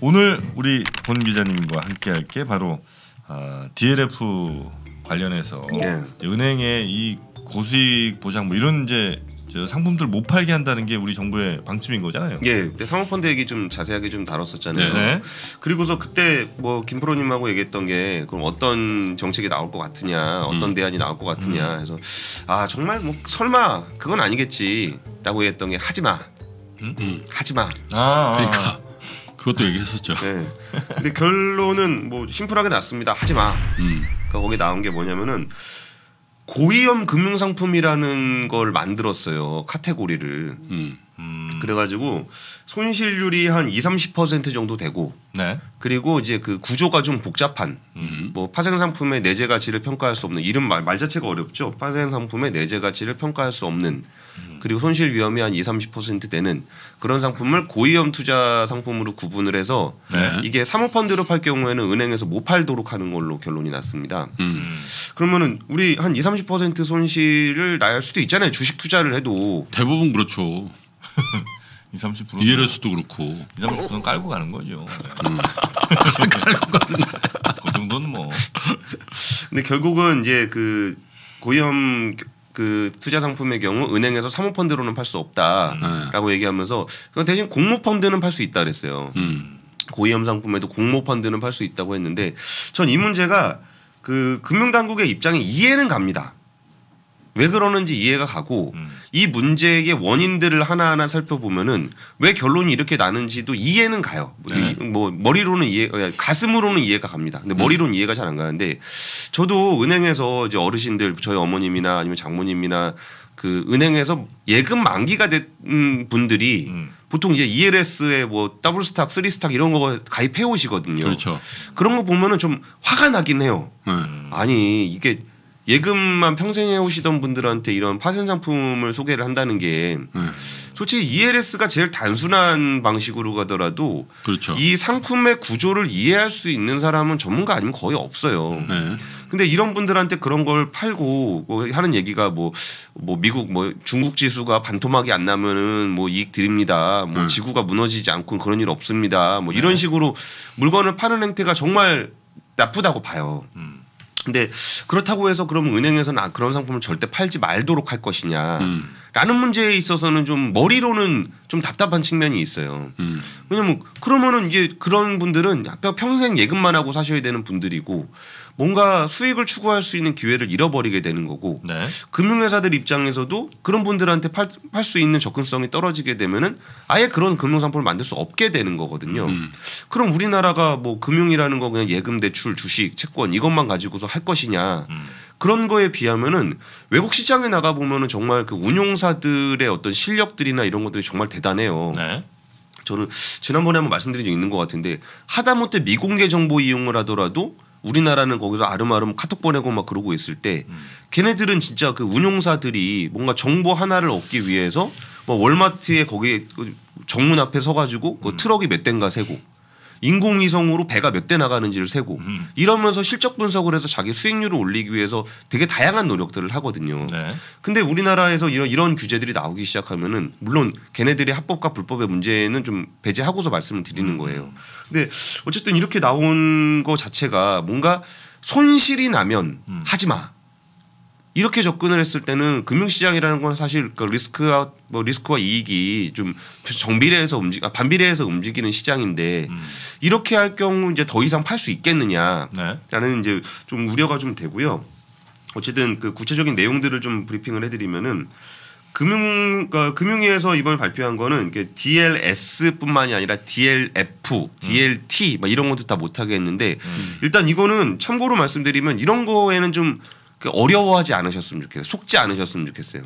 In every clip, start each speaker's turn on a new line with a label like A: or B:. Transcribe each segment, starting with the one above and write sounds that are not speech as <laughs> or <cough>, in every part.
A: 오늘 우리 본 기자님과 함께할 게 바로 어, 아, DLF 관련해서 네. 은행의 이 고수익 보장 뭐 이런 이제
B: 저 상품들 못 팔게 한다는 게 우리 정부의 방침인 거잖아요. 예. 그때 사모펀드 얘기 좀 자세하게 좀 다뤘었잖아요. 네. 그리고서 그때 뭐 김프로님하고 얘기했던 게 그럼 어떤 정책이 나올 것 같으냐, 어떤 음. 대안이 나올 것 같으냐 음. 해서 아 정말 뭐 설마 그건 아니겠지라고 얘기했던 게 하지 마.
A: 음. 음 하지 마. 아, 아, 아. 그러니까 그것도 얘기했었죠. 네.
B: 근데 결론은 뭐 심플하게 났습니다. 하지 마. 음. 그러니까 거기 나온 게 뭐냐면은 고위험 금융상품이라는 걸 만들었어요. 카테고리를. 음. 음. 그래가지고 손실률이 한 2, 30% 정도 되고 네. 그리고 이제 그 구조가 좀 복잡한 음. 뭐 파생 상품의 내재 가치를 평가할 수 없는 이름 말, 말 자체가 어렵죠. 파생 상품의 내재 가치를 평가할 수 없는 음. 그리고 손실 위험이 한 2, 30% 되는 그런 상품을 고위험 투자 상품으로 구분을 해서 네. 이게 사모펀드로 팔 경우에는 은행에서 못 팔도록 하는 걸로 결론이 났습니다. 음. 그러면은 우리 한 2, 30% 손실을 나야 수도 있잖아요. 주식 투자를 해도
A: 대부분 그렇죠. 2, 30% 이해를수도 그렇고
B: 2, 30%는 깔고 가는 거죠.
A: 음. 네. <laughs> 깔고 가는 그 정도는 뭐.
B: 근데 결국은 이제 그 고위험 그 투자 상품의 경우 은행에서 사모펀드로는 팔 수 없다라고 음. 얘기하면서 대신 공모펀드는 팔 수 있다 그랬어요. 음. 고위험 상품에도 공모펀드는 팔 수 있다고 했는데 전 이 문제가 그 금융당국의 입장에 이해는 갑니다. 왜 그러는지 이해가 가고 음. 이 문제의 원인들을 하나하나 살펴보면은 왜 결론이 이렇게 나는지도 이해는 가요. 네. 뭐 머리로는 이해, 가슴으로는 이해가 갑니다. 근데 음. 머리로는 음. 이해가 잘 안 가는데 저도 은행에서 이제 어르신들 저희 어머님이나 아니면 장모님이나 그 은행에서 예금 만기가 된 분들이 음. 보통 이제 ELS에 뭐 더블 스탁, 쓰리 스탁 이런 거 가입해 오시거든요. 그렇죠. 그런 거 보면은 좀 화가 나긴 해요. 네. 아니 이게 예금만 평생 해오시던 분들한테 이런 파생 상품을 소개를 한다는 게 음. 솔직히 ELS가 제일 단순한 방식으로 가더라도 그렇죠. 이 상품의 구조를 이해할 수 있는 사람은 전문가 아니면 거의 없어요. 네. 근데 이런 분들한테 그런 걸 팔고 뭐 하는 얘기가 뭐, 뭐 미국 뭐 중국 지수가 반토막이 안 나면은 뭐 이익 드립니다. 뭐 음. 지구가 무너지지 않고 그런 일 없습니다. 뭐 네. 이런 네. 식으로 물건을 파는 행태가 정말 나쁘다고 봐요. 음. 근데 그렇다고 해서 그럼 은행에서는 아, 그런 상품을 절대 팔지 말도록 할 것이냐라는 음. 문제에 있어서는 좀 머리로는 좀 답답한 측면이 있어요. 음. 왜냐면 그러면은 이제 그런 분들은 평생 예금만 하고 사셔야 되는 분들이고 뭔가 수익을 추구할 수 있는 기회를 잃어버리게 되는 거고 네. 금융회사들 입장에서도 그런 분들한테 팔 수 있는 접근성이 떨어지게 되면은 아예 그런 금융상품을 만들 수 없게 되는 거거든요. 음. 그럼 우리나라가 뭐 금융이라는 거 그냥 예금 대출 주식 채권 이것만 가지고서 할 것이냐 음. 그런 거에 비하면은 외국 시장에 나가 보면은 정말 그 운용사들의 어떤 실력들이나 이런 것들이 정말 대단해요. 네. 저는 지난번에 한번 말씀드린 적 있는 것 같은데 하다못해 미공개 정보 이용을 하더라도 우리나라는 거기서 아름아름 카톡 보내고 막 그러고 있을 때 음. 걔네들은 진짜 그 운용사들이 뭔가 정보 하나를 얻기 위해서 뭐 월마트에 거기에 그 정문 앞에 서가지고 그 트럭이 몇 대인가 세고 인공위성으로 배가 몇 대 나가는지를 세고 음. 이러면서 실적 분석을 해서 자기 수익률을 올리기 위해서 되게 다양한 노력들을 하거든요. 네. 근데 우리나라에서 이런 이런 규제들이 나오기 시작하면은 물론 걔네들이 합법과 불법의 문제는 좀 배제하고서 말씀을 드리는 음. 거예요. 근데 어쨌든 이렇게 나온 거 자체가 뭔가 손실이 나면 음. 하지 마. 이렇게 접근을 했을 때는 금융시장이라는 건 사실 그 리스크와 뭐 리스크와 이익이 좀 정비례해서 움직 아, 반비례해서 움직이는 시장인데 음. 이렇게 할 경우 이제 더 이상 팔 수 있겠느냐라는 네. 이제 좀 우려가 좀 되고요. 어쨌든 그 구체적인 내용들을 좀 브리핑을 해드리면은 금융 그러니까 금융위에서 이번에 발표한 거는 이게 DLS뿐만이 아니라 DLF, DLT 음. 막 이런 것도 다 못하게 했는데 음. 일단 이거는 참고로 말씀드리면 이런 거에는 좀 어려워하지 않으셨으면 좋겠어요. 속지 않으셨으면 좋겠어요.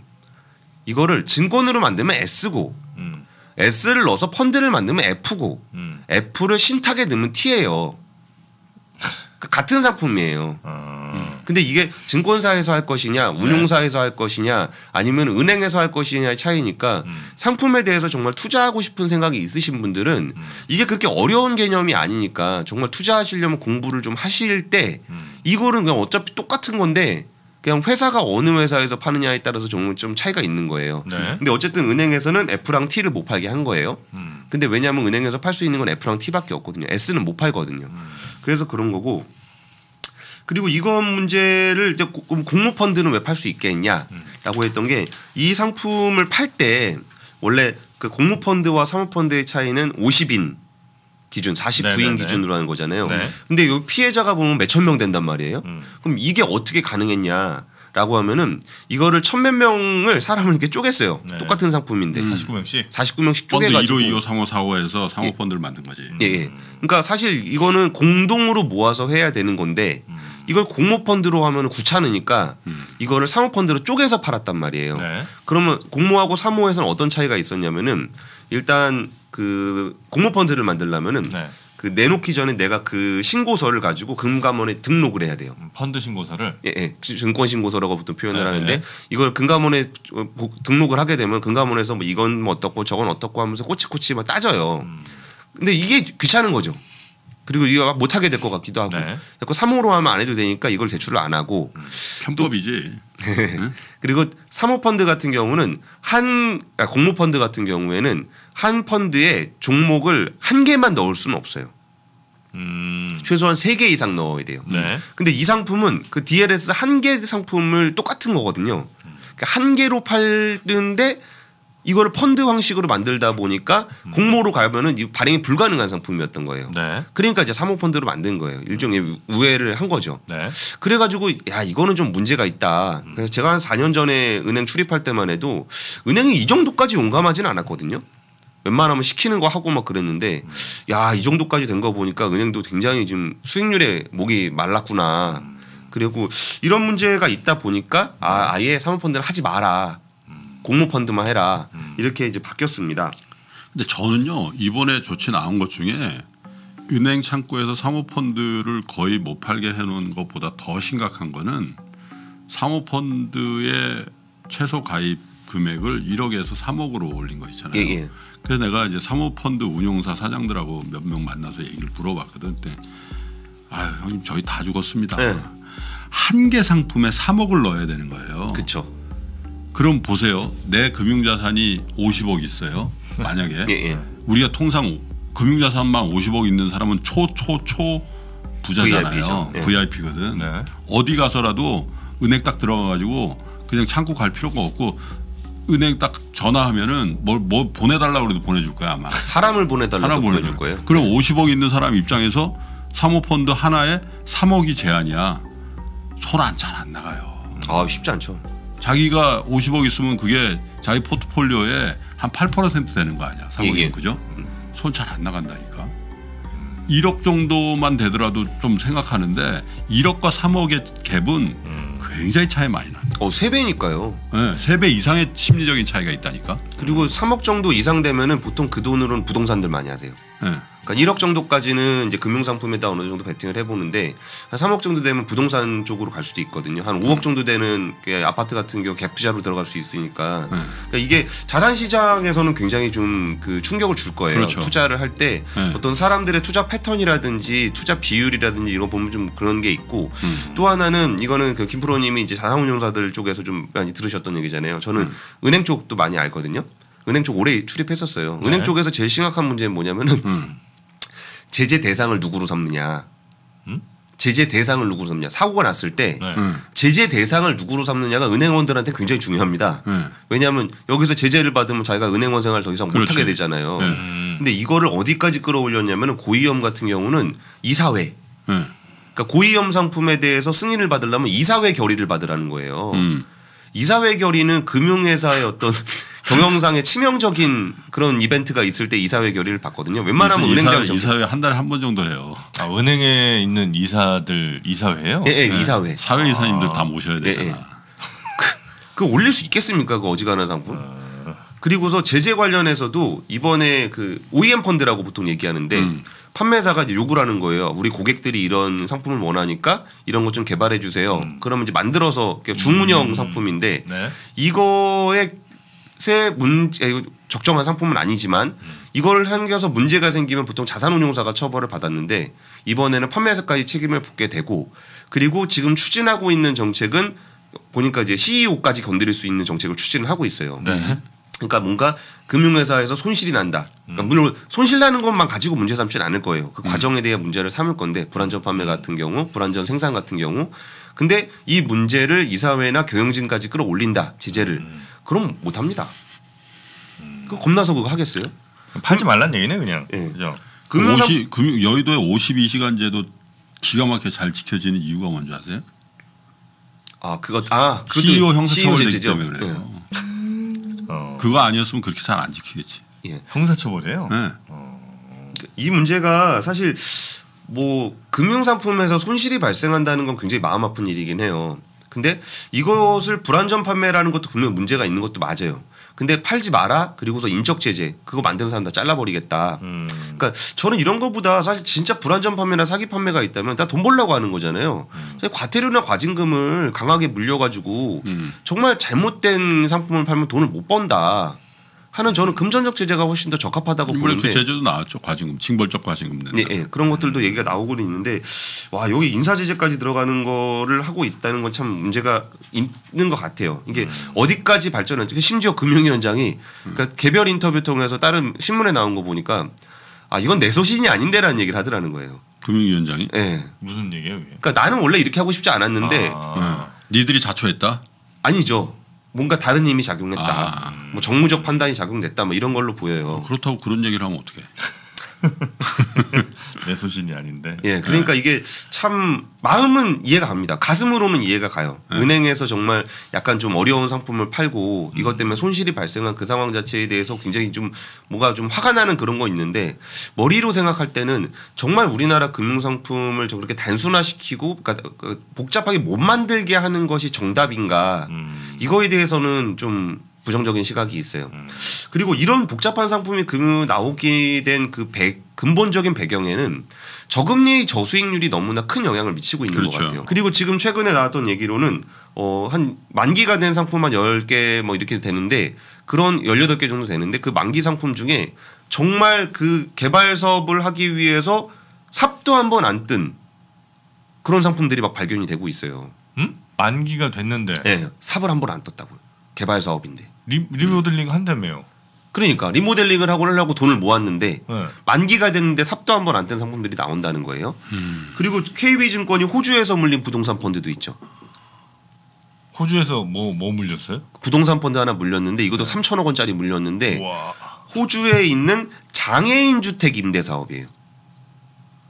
B: 이거를 증권으로 만들면 S고 음. S를 넣어서 펀드를 만들면 F고 음. F를 신탁에 넣으면 T예요. <laughs> 그 같은 상품이에요. 아. 음. 근데 이게 증권사에서 할 것이냐, 네. 운용사에서 네. 할 것이냐, 아니면 은행에서 할 것이냐의 차이니까 음. 상품에 대해서 정말 투자하고 싶은 생각이 있으신 분들은 음. 이게 그렇게 어려운 개념이 아니니까 정말 투자하시려면 공부를 좀 하실 때 음. 이거는 그냥 어차피 똑같은 건데 그냥 회사가 어느 회사에서 파느냐에 따라서 조금 좀 차이가 있는 거예요. 네. 근데 어쨌든 은행에서는 F랑 T를 못 팔게 한 거예요. 음. 근데 왜냐하면 은행에서 팔 수 있는 건 F랑 T밖에 없거든요. S는 못 팔거든요. 음. 그래서 그런 거고 그리고 이건 문제를 이제 공모 펀드는 왜 팔 수 있겠냐라고 음. 했던 게 이 상품을 팔 때 원래 그 공모 펀드와 사모 펀드의 차이는 50인 기준 49인 네네네. 기준으로 하는 거잖아요. 네. 근데 요 피해자가 보면 몇 천 명 된단 말이에요. 음. 그럼 이게 어떻게 가능했냐? 라고 하면은 이거를 천 몇 명을 사람을 이렇게 쪼갰어요. 네. 똑같은 상품인데. 음. 49명씩? 49명씩 쪼개가지고. 1호, 2호, 3호, 4호에서 상호펀드를 만든 거지. 예, 예. 음. 그러니까 사실 이거는 공동으로 모아서 해야 되는 건데 음. 이걸 공모펀드로 하면 구찮으니까 음. 이거를 사모펀드로 쪼개서 팔았단 말이에요. 네. 그러면 공모하고 사모에서는 어떤 차이가 있었냐면은 일단 그 공모펀드를 만들려면은 네. 그 내놓기 전에 내가 그 신고서를 가지고 금감원에 등록을 해야 돼요. 음,
A: 펀드 신고서를?
B: 예, 예. 증권 신고서라고 보통 표현을 네, 네. 하는데 이걸 금감원에 어, 등록을 하게 되면 금감원에서 뭐 이건 뭐 어떻고 저건 어떻고 하면서 꼬치꼬치 막 따져요. 음. 근데 이게 귀찮은 거죠. 그리고 이거 막 못하게 될 것 같기도 하고. 네. 그 3호로 하면 안 해도 되니까 이걸 제출을안 하고. 음. 편법이지. 네. 그리고 3호 펀드 같은 경우는 한 아, 공모 펀드 같은 경우에는 한 펀드에 종목을 한 개만 넣을 수는 없어요. 음. 최소한 세개 이상 넣어야 돼요. 네. 근데 이 상품은 그 DLS 한 개 상품을 똑같은 거거든요. 음. 그러니까 한 개로 팔는데 이걸 펀드 방식으로 만들다 보니까 음. 공모로 가면은 발행이 불가능한 상품이었던 거예요. 네. 그러니까 이제 사모펀드로 만든 거예요. 일종의 우회를 한 거죠. 네. 그래가지고 야 이거는 좀 문제가 있다. 음. 그래서 제가 한 4년 전에 은행 출입할 때만 해도 은행이 이 정도까지 용감하지는 않았거든요. 웬만하면 시키는 거 하고 막 그랬는데 음. 야이 정도까지 된 거 보니까 은행도 굉장히 지금 수익률에 목이 말랐구나. 음. 그리고 이런 문제가 있다 보니까 아, 아예 사모펀드를 하지 마라. 공모 펀드만
A: 해라 음. 이렇게 이제 바뀌었습니다. 근데 저는요 이번에 조치 나온 것 중에 은행 창구에서 사모펀드를 거의 못 팔게 해놓은 것보다 더 심각한 거는 사모펀드의 최소 가입 금액을 1억에서 3억으로 올린 거 있잖아요. 예, 예. 그래서 내가 이제 사모펀드 운용사 사장들하고 몇 명 만나서 얘기를 물어봤거든. 때아 형님 저희 다 죽었습니다. 예. 한개 상품에 3억을 넣어야 되는 거예요. 그렇죠. 그럼 보세요. 내 금융자산이 50억 있어요. 만약에 <laughs> 예, 예. 우리가 통상 금융자산만 50억 있는 사람은 초초초 부자잖아요. 예. VIP거든. 네. 어디 가서라도 은행 딱 들어가가지고 그냥 창구 갈 필요가 없고 은행 딱 전화하면은 뭘, 뭐보내달라 그래도 보내줄 거야 아마. <laughs> 사람을 보내달라 사람 보내줄 거예요. 그럼 50억 있는 사람 입장에서 사모펀드 하나에 3억이 제한이야. 손 안 잘 안 나가요. 아 쉽지 않죠. 자기가 50억 있으면 그게 자기 포트폴리오에 한 8% 되는 거 아니야. 3억이 예, 예. 그죠? 손 잘 안 나간다니까. 1억 정도만 되더라도 좀 생각하는데 1억과 3억의 갭은 음. 굉장히 차이 많이 나. 어, 3배니까요. 네, 3배 이상의 심리적인 차이가 있다니까.
B: 그리고 3억 정도 이상 되면은 보통 그 돈으로는 부동산들 많이 하세요. 네. 그 그러니까 1억 정도까지는 이제 금융상품에다 어느 정도 베팅을 해보는데 한 3억 정도 되면 부동산 쪽으로 갈 수도 있거든요. 한 5억 정도 되는 그 아파트 같은 경우 갭투자로 들어갈 수 있으니까 네. 그러니까 이게 자산 시장에서는 굉장히 좀 그 충격을 줄 거예요. 그렇죠. 투자를 할때 네. 어떤 사람들의 투자 패턴이라든지 투자 비율이라든지 이런 보면 좀 그런 게 있고 음. 또 하나는 이거는 그 김프로님이 이제 자산운용사들 쪽에서 좀 많이 들으셨던 얘기잖아요. 저는 음. 은행 쪽도 많이 알거든요. 은행 쪽 오래 출입했었어요. 은행 네. 쪽에서 제일 심각한 문제는 뭐냐면은 음. 제재 대상을 누구로 삼느냐. 제재 대상을 누구로 삼냐 사고가 났을 때 네. 제재 대상을 누구로 삼느냐가 은행원들한테 굉장히 중요합니다. 음. 왜냐하면 여기서 제재를 받으면 자기가 은행원 생활 을더 이상 그렇지. 못하게 그렇죠. 되잖아요. 음. 근데 이거를 어디까지 끌어올렸냐면 고위험 같은 경우는 이사회.
A: 그러니까
B: 고위험 상품에 대해서 승인을 받으려면 이사회 결의를 받으라는 거예요. 이사회 결의는 금융회사의 어떤 경영상의 치명적인 그런 이벤트가 있을 때 이사회 결의를 받거든요. 웬만하면 이사, 은행장 이사, 이사회 한
A: 달에 한 번 정도 해요. 아, 은행에 있는 이사들 이사회요? 예, 예 네. 이사회. 사회 이사님들 아. 다 모셔야 예, 되잖아. 예, 예. 그, 올릴 수 있겠습니까? 그 어지간한 상품? 아.
B: 그리고서 제재 관련해서도 이번에 그 OEM 펀드라고 보통 얘기하는데 음. 판매사가 이제 요구를 하는 거예요. 우리 고객들이 이런 상품을 원하니까 이런 것 좀 개발해 주세요. 음. 그러면 이제 만들어서 중문형 음. 상품인데 네. 이거에 세 문제 적정한 상품은 아니지만 이걸 생겨서 문제가 생기면 보통 자산운용사가 처벌을 받았는데 이번에는 판매사까지 책임을 붙게 되고 그리고 지금 추진하고 있는 정책은 보니까 이제 CEO까지 건드릴 수 있는 정책을 추진을 하고 있어요. 네. 그러니까 뭔가 금융회사에서 손실이 난다. 그러니까 물론 손실 나는 것만 가지고 문제 삼지는 않을 거예요. 그 음. 과정에 대해 문제를 삼을 건데 불안전 판매 같은 경우, 불안전 생산 같은 경우. 근데 이 문제를 이사회나 경영진까지 끌어올린다. 제재를. 음. 그럼 못 합니다.
A: 그 겁나서 그거 하겠어요? 팔지 말란 얘기네 그냥. 예. 그죠. 금융상... 50, 금, 그 여의도의 52시간제도 기가 막히게 잘 지켜지는 이유가 뭔지 아세요? 아 그거 아 CEO 형사처벌되기 때문에 그래요. 예. 어. 그거 아니었으면 그렇게 잘 안 지키겠지. 예. 형사처벌이에요. 네. 어. 이 문제가
B: 사실 뭐 금융상품에서 손실이 발생한다는 건 굉장히 마음 아픈 일이긴 해요. 근데 이것을 불안전 판매라는 것도 분명 문제가 있는 것도 맞아요. 근데 팔지 마라 그리고서 인적 제재 그거 만드는 사람 다 잘라버리겠다. 음. 그러니까 저는 이런 것보다 사실 진짜 불안전 판매나 사기 판매가 있다면 다 돈 벌려고 하는 거잖아요. 음. 과태료나 과징금을 강하게 물려가지고 음. 정말 잘못된 상품을 팔면 돈을 못 번다. 하는 저는 금전적 제재가 훨씬 더 적합하다고 보는데 그 제재도
A: 나왔죠 과징금 징벌적 과징금
B: 네, 예, 네, 예. 그런 것들도 음. 얘기가 나오고는 있는데 와 여기 인사 제재까지 들어가는 거를 하고 있다는 건 참 문제가 있는 것 같아요 이게 음. 어디까지 발전할지 심지어 금융위원장이 음. 그러니까 개별 인터뷰 통해서 다른 신문에 나온 거 보니까 아 이건 내 소신이 아닌데라는 얘기를 하더라는 거예요 금융위원장이 네.
A: 무슨 얘기예요 그게?
B: 그러니까 나는 원래 이렇게 하고 싶지 않았는데 아. 네. 니들이 자초했다 아니죠 뭔가 다른 힘이 작용했다. 아. 뭐 정무적 판단이 작용됐다. 뭐 이런 걸로 보여요. 어, 그렇다고 그런 얘기를 하면 어떻게?
A: <laughs> 내 소신이 아닌데. 예, 그러니까 네.
B: 이게 참 마음은 이해가 갑니다. 가슴으로는 이해가 가요. 네. 은행에서 정말 약간 좀 어려운 상품을 팔고 음. 이것 때문에 손실이 발생한 그 상황 자체에 대해서 굉장히 좀 뭐가 좀 화가 나는 그런 거 있는데 머리로 생각할 때는 정말 우리나라 금융 상품을 저렇게 단순화시키고 그러니까 그 복잡하게 못 만들게 하는 것이 정답인가 음. 이거에 대해서는 좀 부정적인 시각이 있어요. 그리고 이런 복잡한 상품이 금 그 나오게 된그 근본적인 배경에는 저금리 저수익률이 너무나 큰 영향을 미치고 있는 그렇죠. 것 같아요. 그리고 지금 최근에 나왔던 얘기로는 어, 한 만기가 된 상품만 열 개 뭐 이렇게 되는데 그런 열여덟 개 정도 되는데 그 만기 상품 중에 정말 그 개발 사업을 하기 위해서 삽도 한번안 뜬 그런 상품들이 막 발견이 되고 있어요. 음? 만기가 됐는데. 네, 삽을 한번안 떴다고요. 개발 사업인데.
A: 리, 리모델링
B: 한다며요. 그러니까 리모델링을 하고 하려고 돈을 모았는데 네. 만기가 됐는데 삽도 한번안 된 상품들이 나온다는 거예요. 음. 그리고 KB증권이 호주에서 물린 부동산 펀드도 있죠.
A: 호주에서 뭐뭐 뭐 물렸어요?
B: 부동산 펀드 하나 물렸는데 이것도 네. 3천억 원짜리 물렸는데 우와. 호주에 있는 장애인 주택 임대 사업이에요.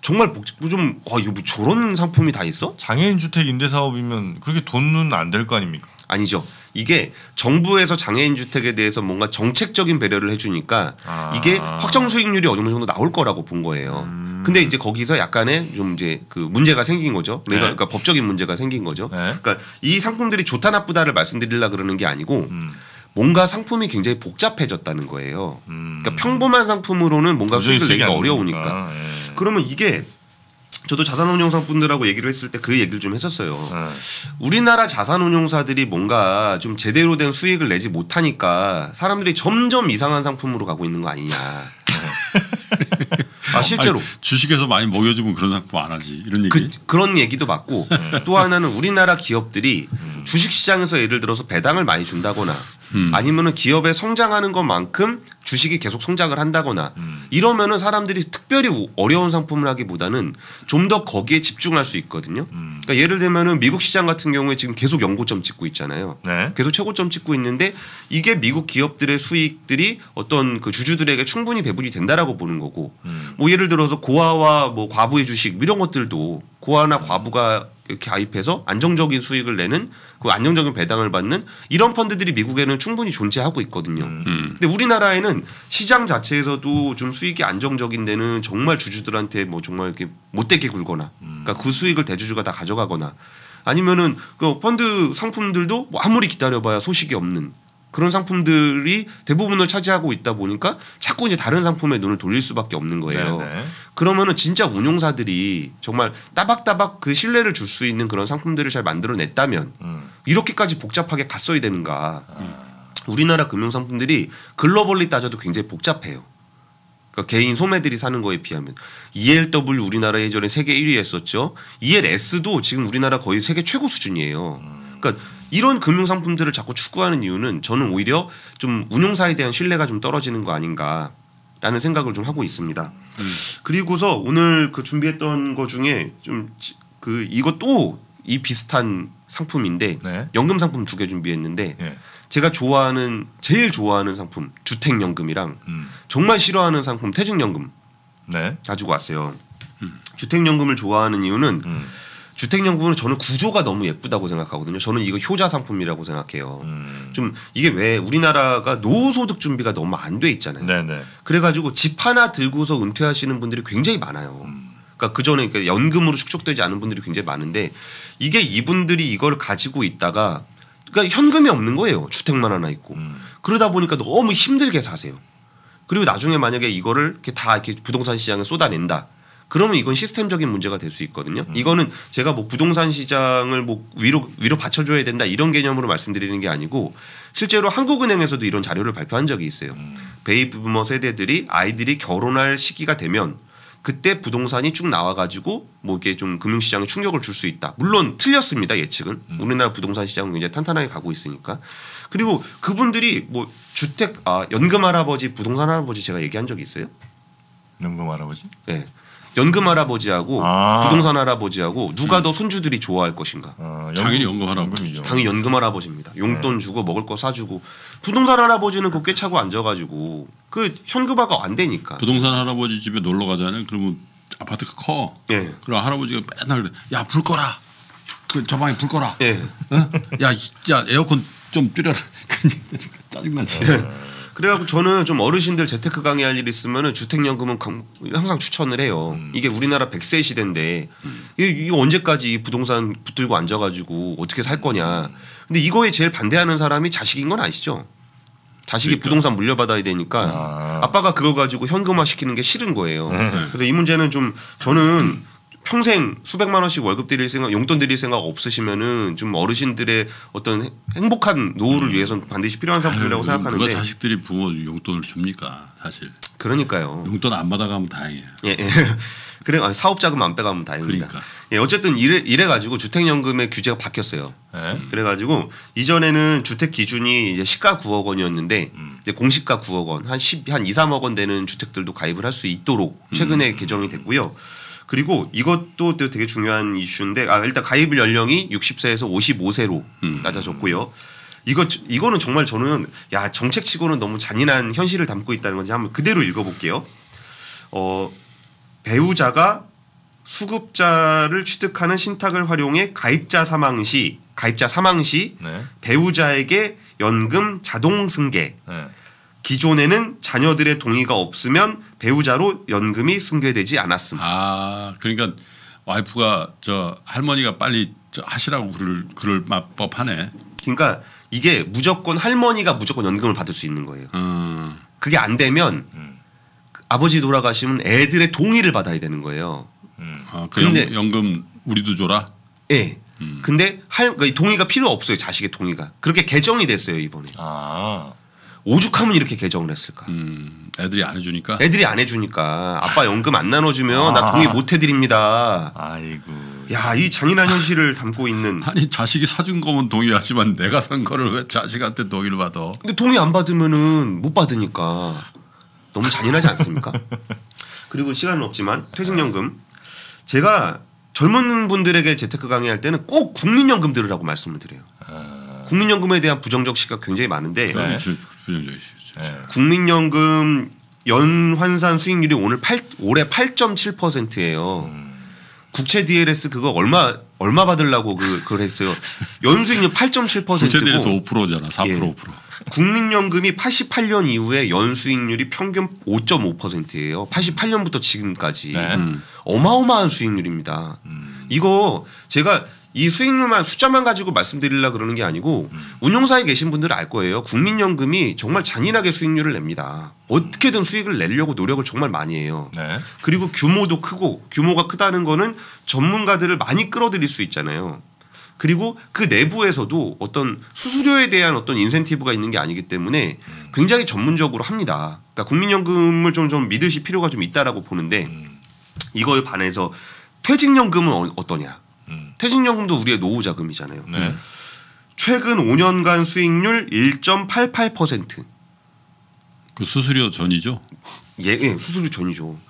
B: 정말 복좀 뭐 아, 이거 뭐 저런 상품이 다 있어? 장애인 주택 임대 사업이면 그렇게 돈은 안 될 거 아닙니까? 아니죠. 이게 정부에서 장애인 주택에 대해서 뭔가 정책적인 배려를 해주니까 아. 이게 확정 수익률이 어느 정도 나올 거라고 본 거예요. 음. 근데 이제 거기서 약간의 좀 이제 그 문제가 생긴 거죠. 네. 그러니까, 네. 그러니까 법적인 문제가 생긴 거죠. 네. 그러니까 이 상품들이 좋다 나쁘다를 말씀드리려 그러는 게 아니고 음. 뭔가 상품이 굉장히 복잡해졌다는 거예요. 음. 그러니까 평범한 상품으로는 뭔가 수익을 내기가 어려우니까. 예. 그러면 이게 저도 자산운용사분들하고 얘기를 했을 때 그 얘기를 좀 했었어요. 음. 우리나라 자산운용사들이 뭔가 좀 제대로 된 수익을 내지 못하니까 사람들이 점점 이상한 상품으로 가고 있는 거 아니냐. <laughs> 아 실제로 아니, 주식에서 많이 모여주면 그런 상품 안 하지 이런 얘기 그, 런 얘기도 맞고 네. 또 하나는 우리나라 기업들이 음. 주식시장에서 예를 들어서 배당을 많이 준다거나 음. 아니면은 기업에 성장하는 것만큼 주식이 계속 성장을 한다거나 음. 이러면은 사람들이 특별히 어려운 상품을 하기보다는 좀 더 거기에 집중할 수 있거든요. 음. 그러니까 예를 들면은 미국 시장 같은 경우에 지금 계속 연고점 찍고 있잖아요. 네. 계속 최고점 찍고 있는데 이게 미국 기업들의 수익들이 어떤 그 주주들에게 충분히 배분이 된다라고 보는 거고 음. 뭐 예를 들어서 고아와 뭐 과부의 주식 뭐 이런 것들도 고아나 과부가 이렇게 가입해서 안정적인 수익을 내는 그 안정적인 배당을 받는 이런 펀드들이 미국에는 충분히 존재하고 있거든요. 음. 음. 근데 우리나라에는 시장 자체에서도 좀 수익이 안정적인 데는 정말 주주들한테 뭐 정말 이렇게 못되게 굴거나 음. 그러니까 그 수익을 대주주가 다 가져가거나 아니면은 그 펀드 상품들도 뭐 아무리 기다려봐야 소식이 없는 그런 상품들이 대부분을 차지하고 있다 보니까 자꾸 이제 다른 상품에 눈을 돌릴 수밖에 없는 거예요. 네네. 네. 그러면은 진짜 운용사들이 정말 따박따박 그 신뢰를 줄 수 있는 그런 상품들을 잘 만들어냈다면 음. 이렇게까지 복잡하게 갔어야 되는가? 음. 우리나라 금융 상품들이 글로벌리 따져도 굉장히 복잡해요. 그러니까 개인 소매들이 사는 거에 비하면 ELW 우리나라 예전에 세계 1위 했었죠. ELS도 지금 우리나라 거의 세계 최고 수준이에요. 그러니까 이런 금융 상품들을 자꾸 추구하는 이유는 저는 오히려 좀 운용사에 대한 신뢰가 좀 떨어지는 거 아닌가. 라는 생각을 좀 하고 있습니다. 음. 그리고서 오늘 그 준비했던 거 중에 좀 그 이것도 이 비슷한 상품인데 네. 연금 상품 두 개 준비했는데 네. 제가 좋아하는 제일 좋아하는 상품 주택 연금이랑 음. 정말 싫어하는 상품 퇴직연금 네. 가지고 왔어요. 음. 주택 연금을 좋아하는 이유는 음. 주택연구분은 저는 구조가 너무 예쁘다고 생각하거든요. 저는 이거 효자 상품이라고 생각해요. 음. 좀 이게 왜 우리나라가 노후소득 준비가 너무 안 돼 있잖아요. 네네. 그래가지고 집 하나 들고서 은퇴하시는 분들이 굉장히 많아요. 음. 그니까그 전에 연금으로 축적되지 않은 분들이 굉장히 많은데 이게 이분들이 이걸 가지고 있다가 그러니까 현금이 없는 거예요. 주택만 하나 있고 음. 그러다 보니까 너무 힘들게 사세요. 그리고 나중에 만약에 이거를 이렇게 다 이렇게 부동산 시장에 쏟아낸다. 그러면 이건 시스템적인 문제가 될 수 있거든요. 음. 이거는 제가 뭐 부동산 시장을 뭐 위로 위로 받쳐줘야 된다 이런 개념으로 말씀드리는 게 아니고 실제로 한국은행에서도 이런 자료를 발표한 적이 있어요. 음. 베이비부머 세대들이 아이들이 결혼할 시기가 되면 그때 부동산이 쭉 나와가지고 뭐 이게 좀 금융시장에 충격을 줄 수 있다. 물론 틀렸습니다 예측은 음. 우리나라 부동산 시장은 굉장히 탄탄하게 가고 있으니까 그리고 그분들이 뭐 주택 아 연금 할아버지 부동산 할아버지 제가 얘기한 적이 있어요? 연금 할아버지? 네. 연금 할아버지하고 아. 부동산 할아버지하고 누가 음. 더 손주들이 좋아할 것인가? 아, 연금, 당연히 연금 할아버지죠. 당연히 연금 할아버지입니다. 용돈 네. 주고 먹을 거 사주고 부동산 할아버지는 그 꽤 차고
A: 앉아가지고 그 현금화가 안 되니까. 부동산 할아버지 집에 놀러 가잖아요. 그러면 아파트가 커. 네. 그럼 할아버지가 맨날 야불 꺼라. 그저 방에 불 꺼라. 네. 어? 야, 야 에어컨 좀 줄여라. <laughs> 짜증나지. 예.
B: 그래갖고 저는 좀 어르신들 재테크 강의할 일 있으면은 주택연금은 항상 추천을 해요. 음. 이게 우리나라 1 0 백세 시대인데 음. 이거 언제까지 부동산 붙들고 앉아가지고 어떻게 살 거냐. 근데 이거에 제일 반대하는 사람이 자식인 건 아시죠? 자식이 그러니까. 부동산 물려받아야 되니까 아. 빠가 그걸 가지고 현금화 시키는 게 싫은 거예요. 음. 그래서 이 문제는 좀 저는 평생 수백만 원씩 월급 드릴 생각, 용돈 드릴 생각 없으시면은 좀 어르신들의 어떤 행복한 노후를 음. 위해서 반드시 필요한 상품이라고 생각하는데 누가 자식들이 부모 용돈을 줍니까 사실? 그러니까요. 용돈 안 받아가면 다행이에요. 예, 예. <laughs> 그래 사업 자금 안 빼가면 다행입니다. 그러니까. 예, 어쨌든 이래, 이래 가지고 주택연금의 규제가 바뀌었어요. 예? 음. 그래 가지고 이전에는 주택 기준이 이제 시가 9억 원이었는데 음. 이제 공시가 9억 원, 한 10, 한 2, 3억 원 되는 주택들도 가입을 할 수 있도록 최근에 음. 개정이 됐고요. 그리고 이것도 되게 중요한 이슈인데 아 일단 가입 연령이 60세에서 55세로 음. 낮아졌고요. 이거 이거는 정말 저는 야 정책치고는 너무 잔인한 현실을 담고 있다는 건지 한번 그대로 읽어볼게요. 어 배우자가 수급자를 취득하는 신탁을 활용해 가입자 사망 시 가입자 사망 시 네. 배우자에게 연금 자동 승계 네.
A: 기존에는 자녀들의 동의가 없으면 배우자로 연금이 승계되지 않았습니다. 아, 그러니까 와이프가 저 할머니가 빨리 저 하시라고 그럴 그럴 법하네. 그러니까 이게 무조건 할머니가 무조건 연금을 받을 수 있는 거예요. 음.
B: 그게 안 되면 음. 아버지 돌아가시면 애들의 동의를 받아야 되는 거예요.
A: 음. 아, 그 근데
B: 연, 금 우리도 줘라. 예. 네. 근데 할 그 동의가 필요 없어요 자식의 동의가 그렇게 개정이 됐어요 이번에. 아. 오죽하면 이렇게 개정을 했을까? 음, 애들이 안 해주니까. 애들이 안 해주니까 아빠 연금 안 나눠주면 아. 나 동의 못
A: 해드립니다. 아이고. 야, 이 잔인한 현실을 담고 있는. <laughs> 아니 자식이 사준 거면 동의하지만 내가 산 거를 왜 자식한테 동의를 받아?
B: 근데 동의 안 받으면은 못 받으니까 너무 잔인하지 않습니까? <laughs>
A: 그리고 시간은 없지만 퇴직연금
B: 제가 젊은 분들에게 재테크 강의할 때는 꼭 국민연금 들으라고 말씀을 드려요. 아. 국민연금에 대한 부정적 시각 굉장히 많은데 네.
A: 네.
B: 국민연금 연환산 수익률이 오늘 8 올해 8.7%예요. 음. 국채 DLS 그거 얼마 얼마 받으려고 그 그걸 했어요. 연수익률 8.7%고 국채 DLS
A: 5%잖아. 4% 예. 5%.
B: 국민연금이 88년 이후에 연수익률이 평균 5.5%예요. 88년부터 지금까지 네. 음. 어마어마한 수익률입니다. 음. 이거 제가 이 수익률만 숫자만 가지고 말씀드리려 고 그러는 게 아니고 운용사에 계신 분들은 알 거예요. 국민연금이 정말 잔인하게 수익률을 냅니다. 어떻게든 수익을 내려고 노력을 정말 많이 해요. 네. 그리고 규모도 크고 규모가 크다는 거는 전문가들을 많이 끌어들일 수 있잖아요. 그리고 그 내부에서도 어떤 수수료에 대한 어떤 인센티브가 있는 게 아니기 때문에 굉장히 전문적으로 합니다. 그러니까 국민연금을 좀, 좀 믿으실 필요가 좀 있다라고 보는데 이거에 반해서 퇴직연금은 어, 어떠냐. 퇴직연금도 우리의 노후 자금이잖아요. 네. 음. 최근 5년간 수익률 1.88%.
A: 그 수수료 전이죠? 예, 예 수수료 전이죠. <laughs>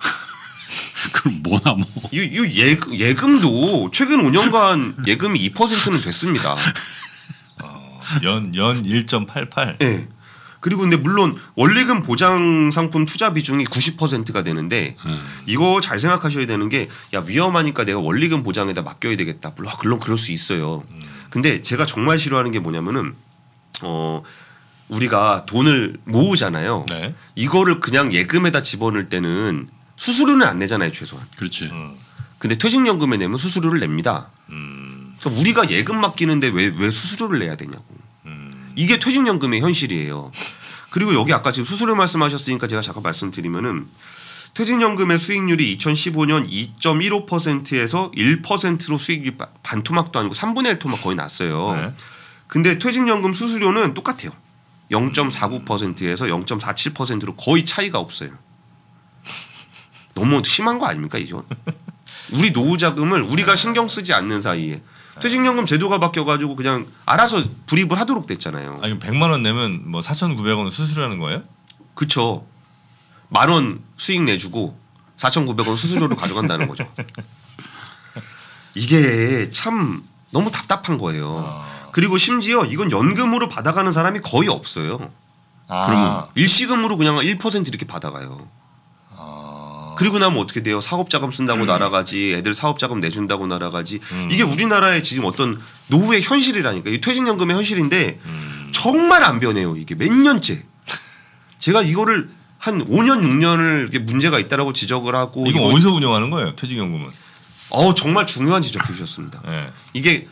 A: 그럼 뭐나
B: 뭐. 이, 이 예, 예금도 최근 5년간 예금이 2%는 됐습니다. <laughs>
A: 어, 연연 1.88. 예.
B: 그리고 근데 물론 원리금 보장 상품 투자 비중이 90%가 되는데 음. 이거 잘 생각하셔야 되는 게 야 위험하니까 내가 원리금 보장에다 맡겨야 되겠다. 물론 아, 물론 그럴 수 있어요. 음. 근데 제가 정말 싫어하는 게 뭐냐면은 어 우리가 돈을 모으잖아요. 네. 이거를 그냥 예금에다 집어넣을 때는 수수료는 안 내잖아요, 최소한. 그렇지. 음. 근데 퇴직연금에 내면 수수료를 냅니다. 음. 그러니까 우리가 예금 맡기는데 왜 왜 수수료를 내야 되냐고. 이게 퇴직연금의 현실이에요. 그리고 여기 아까 지금 수수료 말씀하셨으니까 제가 잠깐 말씀드리면은 퇴직연금의 수익률이 2015년 2.15%에서 1%로 수익이 반토막도 아니고 3분의 1 토막 거의 났어요. 네. 근데 퇴직연금 수수료는 똑같아요. 0.49%에서 0.47%로 거의 차이가 없어요. 너무 심한 거 아닙니까 이죠? 우리 노후 자금을 우리가 신경 쓰지 않는 사이에 퇴직연금 제도가 바뀌어가지고 그냥 알아서 불입을 하도록 됐잖아요. 아니 100만 원 내면 뭐4 9 0 0원 수수료라는 거예요? 그쵸. 만원 수익 내주고 4,900원 수수료로 가져간다는 거죠. 이게 참 너무 답답한 거예요. 아. 그리고 심지어 이건 연금으로 받아가는 사람이 거의 없어요. 아. 그러면 일시금으로 그냥 1% 이렇게 받아가요. 그리고 나면 어떻게 돼요? 사업자금 쓴다고 음. 날아가지, 애들 사업자금 내준다고 날아가지. 음. 이게 우리나라의 지금 어떤 노후의 현실이라니까. 이 퇴직연금의 현실인데 음. 정말 안 변해요. 이게 몇 년째. 제가 이거를 한 5년 6년을 문제가 있다라고 지적을 하고 이거 어디서
A: 운영하는 거예요? 퇴직연금은?
B: 어 정말 중요한 지적해 주셨습니다. 네. 이게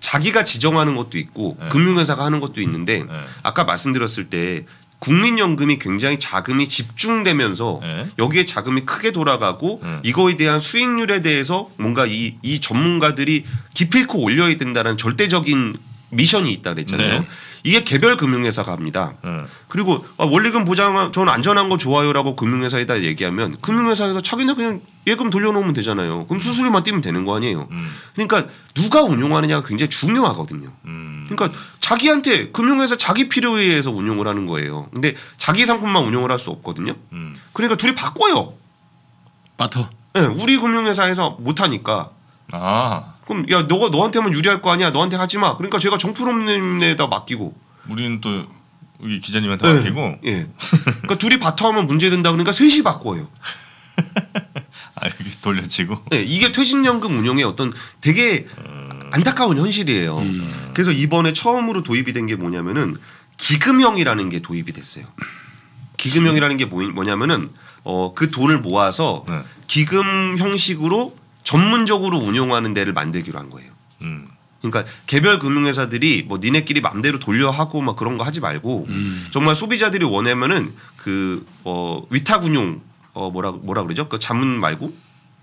B: 자기가 지정하는 것도 있고 네. 금융회사가 하는 것도 있는데 네. 아까 말씀드렸을 때 국민연금이 굉장히 자금이 집중되면서 네. 여기에 자금이 크게 돌아가고 네. 이거에 대한 수익률에 대해서 뭔가 이, 이 전문가들이 기필코 올려야 된다는 절대적인 미션이 있다 그랬잖아요. 네. 이게 개별 금융회사가합니다. 음. 네. 그리고 아, 원리금 보장 저는 안전한 거 좋아요라고 금융회사에다 얘기하면 금융회사에서 자기네 그냥 예금 돌려놓으면 되잖아요. 그럼 수수료만 띄면 되는 거 아니에요. 음. 그러니까 누가 운용하느냐가 굉장히 중요하거든요. 음. 그러니까 자기한테 금융회사 자기 필요에 의해서 운용을 하는 거예요. 근데 자기 상품만 운용을 할 수 없거든요. 음. 그러니까 둘이 바꿔요. 바터. 네, 예, 우리 금융회사에서 못하니까 아. 그럼 야 너가 너한테만 유리할 거 아니야. 너한테 하지 마. 그러니까 제가 정프롬님에다 맡기고. 우리는 또 우리 기자님한테 네. 맡기고. 예. 그러니까 둘이 바텀하면 문제 된다 그러니까 셋이 바꿔요. <laughs> 아 이렇게 돌려치고. 네, 이게 퇴직연금 운영의 어떤 되게 안타까운 현실이에요. 음. 그래서 이번에 처음으로 도입이 된 게 뭐냐면은 기금형이라는 게 도입이 됐어요. 기금형이라는 게 뭐냐면은 어, 그 돈을 모아서 네. 기금 형식으로 전문적으로 운용하는 데를 만들기로 한 거예요. 음. 그러니까 개별 금융회사들이 뭐 니네끼리 맘대로 돌려 하고 막 그런 거 하지 말고 음. 정말 소비자들이 원하면은 그어 뭐 위탁운용 어 뭐라 뭐라 그러죠? 그 자문 말고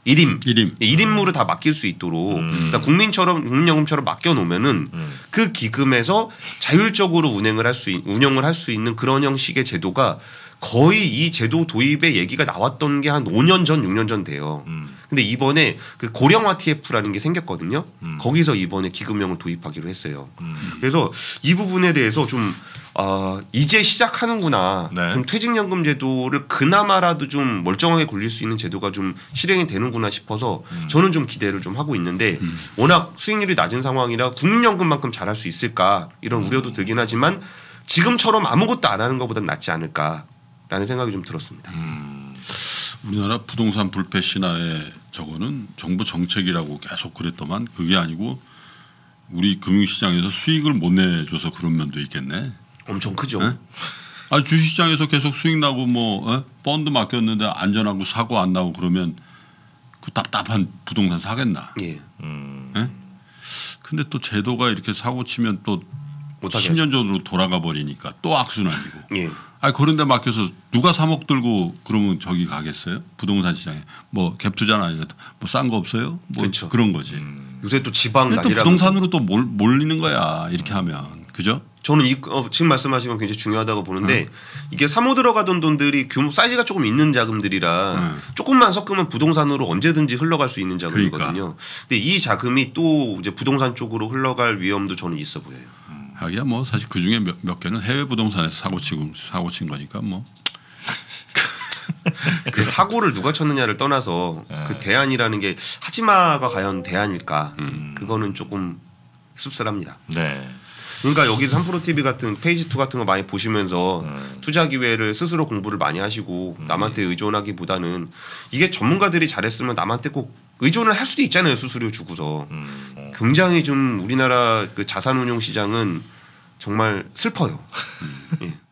B: 일임 일임 일임무를 다 맡길 수 있도록 음. 그러니까 국민처럼 국민연금처럼 맡겨 놓으면은 음. 그 기금에서 자율적으로 운행을 할 수 운영을 할 수 있는 그런 형식의 제도가 거의 이 제도 도입의 얘기가 나왔던 게 한 5년 전, 6년 전 돼요. 음. 근데 이번에 그 고령화 TF라는 게 생겼거든요. 음. 거기서 이번에 기금형을 도입하기로 했어요. 음. 그래서 이 부분에 대해서 좀 어, 이제 시작하는구나. 네. 좀 퇴직연금 제도를 그나마라도 좀 멀쩡하게 굴릴 수 있는 제도가 좀 실행이 되는구나 싶어서 음. 저는 좀 기대를 좀 하고 있는데 음. 워낙 수익률이 낮은 상황이라 국민연금만큼 잘할 수 있을까 이런 음. 우려도 들긴 하지만 지금처럼 아무것도 안 하는 것보다 낫지 않을까.
A: 라는 생각이 좀 들었습니다. 음, 우리나라 부동산 불패 신화의 저거는 정부 정책이라고 계속 그랬더만 그게 아니고 우리 금융시장에서 수익을 못 내줘서 그런 면도 있겠네. 엄청 크죠. 에? 네? 아 주식시장에서 계속 수익 나고 뭐 에? 어? 펀드 맡겼는데 안전하고 사고 안 나고 그러면 그 답답한 부동산 사겠나. 예. 음. 에? 네? 근데 또 제도가 이렇게 사고 치면 또 10년 전으로 돌아가 버리니까 또 악순환이고. 예. 아 그런데 맡겨서 누가 3억 들고 그러면 저기 가겠어요? 부동산 시장에 뭐 갭투자나 아니라도 뭐싼 거 없어요? 뭐그렇 그런 거지. 음. 요새 또 지방 또 부동산으로 또 몰, 몰리는 거야
B: 이렇게 하면 그죠? 저는 이, 어, 지금 말씀하신 건 굉장히 중요하다고 보는데 음. 이게 사모 들어가던 돈들이 규모 사이즈가 조금 있는 자금들이라 음. 조금만 섞으면 부동산으로 언제든지 흘러갈 수 있는 그러니까. 자금이거든요. 그러니까. 근데 이 자금이 또 이제 부동산 쪽으로 흘러갈 위험도 저는 있어 보여요.
A: 하기야 뭐 사실 그 중에 몇, 몇 개는 해외 부동산에서 사고 치고 사고 친 거니까 뭐. <laughs> 그
B: 사고를 누가 쳤느냐를 떠나서 네. 그 대안이라는 게 하지마가 과연 대안일까 음. 그거는 조금 씁쓸합니다. 네. 그러니까 여기 3프로 TV 같은 페이지 2 같은 거 많이 보시면서 음. 투자 기회를 스스로 공부를 많이 하시고 음. 남한테 의존하기보다는 이게 전문가들이 잘했으면 남한테 꼭 의존을 할 수도 있잖아요 수수료 주고서 음, 어. 굉장히 좀 우리나라 그 자산운용 시장은 정말 슬퍼요. <laughs> 음, 예.